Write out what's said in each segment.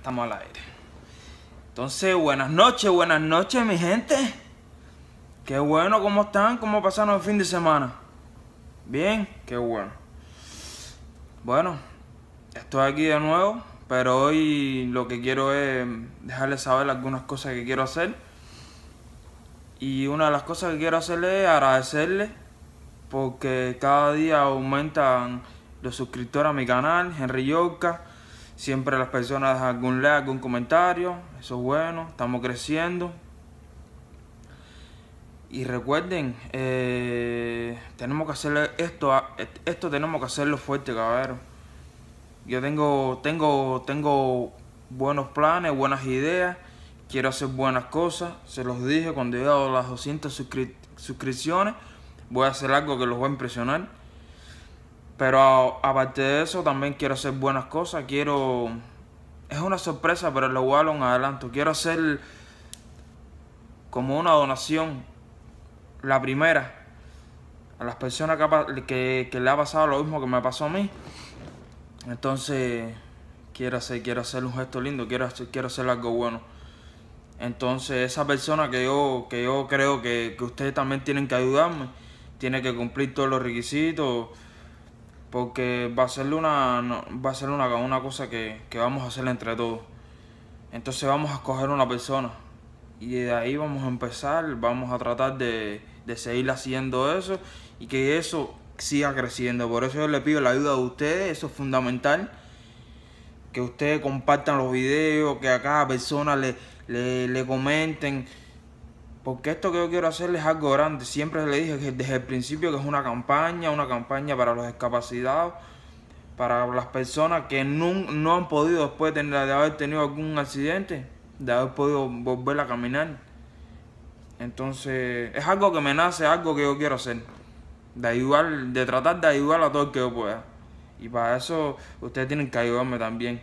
estamos al aire. Entonces, buenas noches, buenas noches, mi gente. Qué bueno, ¿cómo están? ¿Cómo pasaron el fin de semana? Bien, qué bueno. Bueno, estoy aquí de nuevo, pero hoy lo que quiero es dejarles saber algunas cosas que quiero hacer. Y una de las cosas que quiero hacerle es agradecerle porque cada día aumentan los suscriptores a mi canal, Henry Yorka Siempre las personas dejan algún like, algún comentario. Eso es bueno. Estamos creciendo. Y recuerden, eh, tenemos que hacer esto, ah, esto tenemos que hacerlo fuerte, cabrón Yo tengo, tengo, tengo buenos planes, buenas ideas, quiero hacer buenas cosas. Se los dije cuando he dado las 200 suscripciones, voy a hacer algo que los va a impresionar. Pero aparte de eso, también quiero hacer buenas cosas. Quiero. Es una sorpresa, pero lo voy a un adelanto. Quiero hacer como una donación. La primera. A las personas que, le ha pasado lo mismo que me pasó a mí. Entonces, quiero hacer, quiero hacer un gesto lindo, quiero hacer, quiero hacer algo bueno. Entonces, esa persona que yo, que yo creo que, que ustedes también tienen que ayudarme, tiene que cumplir todos los requisitos porque va a ser una, va a ser una, una cosa que, vamos a hacer entre todos. Entonces vamos a escoger una persona y de ahí vamos a empezar, vamos a tratar de, seguir haciendo eso y que eso siga creciendo. Por eso yo le pido la ayuda de ustedes, eso es fundamental. Que ustedes compartan los videos, que a cada persona le, le comenten. Porque esto que yo quiero hacer es algo grande. Siempre le dije desde el principio que es una campaña, una campaña para los discapacitados, para las personas que no, han podido después de, haber tenido algún accidente, de haber podido volver a caminar. Entonces, es algo que me nace, algo que yo quiero hacer. De ayudar, de tratar de ayudar a todo el que yo pueda. Y para eso ustedes tienen que ayudarme también.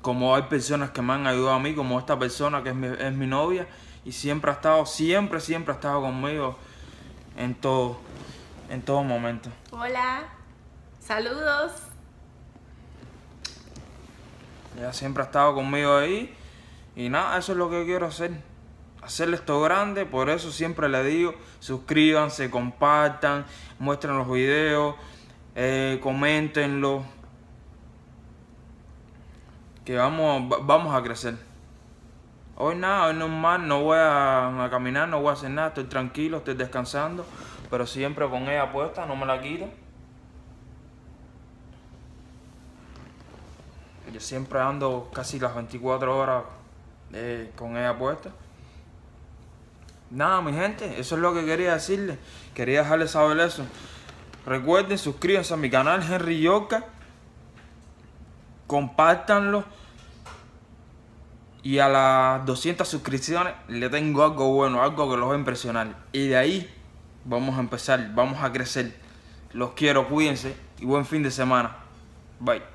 Como hay personas que me han ayudado a mí, como esta persona que es mi, es mi novia y siempre ha estado, siempre, siempre ha estado conmigo en todo, en todo momento. Hola, saludos. Ella siempre ha estado conmigo ahí y nada, eso es lo que quiero hacer. Hacer esto grande, por eso siempre le digo, suscríbanse, compartan, muestren los videos, eh, comentenlo. Que vamos, vamos a crecer. Hoy nada, hoy normal, no voy a, caminar, no voy a hacer nada, estoy tranquilo, estoy descansando, pero siempre con ella puesta, no me la quito. Yo siempre ando casi las 24 horas eh, con ella puesta. Nada, mi gente, eso es lo que quería decirle, Quería dejarles saber eso. Recuerden, suscríbanse a mi canal Henry Yoka Compártanlo y a las 200 suscripciones le tengo algo bueno, algo que los va a impresionar. Y de ahí vamos a empezar, vamos a crecer. Los quiero, cuídense y buen fin de semana. Bye.